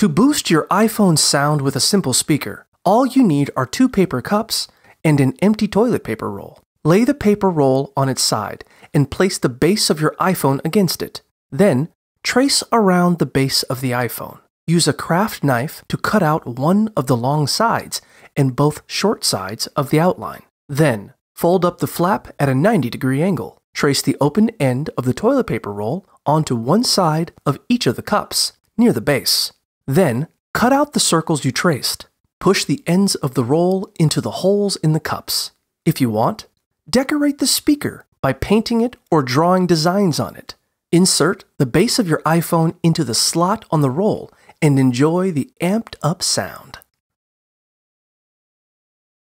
To boost your iPhone's sound with a simple speaker, all you need are two paper cups and an empty toilet paper roll. Lay the paper roll on its side and place the base of your iPhone against it. Then, trace around the base of the iPhone. Use a craft knife to cut out one of the long sides and both short sides of the outline. Then, fold up the flap at a 90 degree angle. Trace the open end of the toilet paper roll onto one side of each of the cups, near the base. Then, cut out the circles you traced. Push the ends of the roll into the holes in the cups. If you want, decorate the speaker by painting it or drawing designs on it. Insert the base of your iPhone into the slot on the roll and enjoy the amped up sound.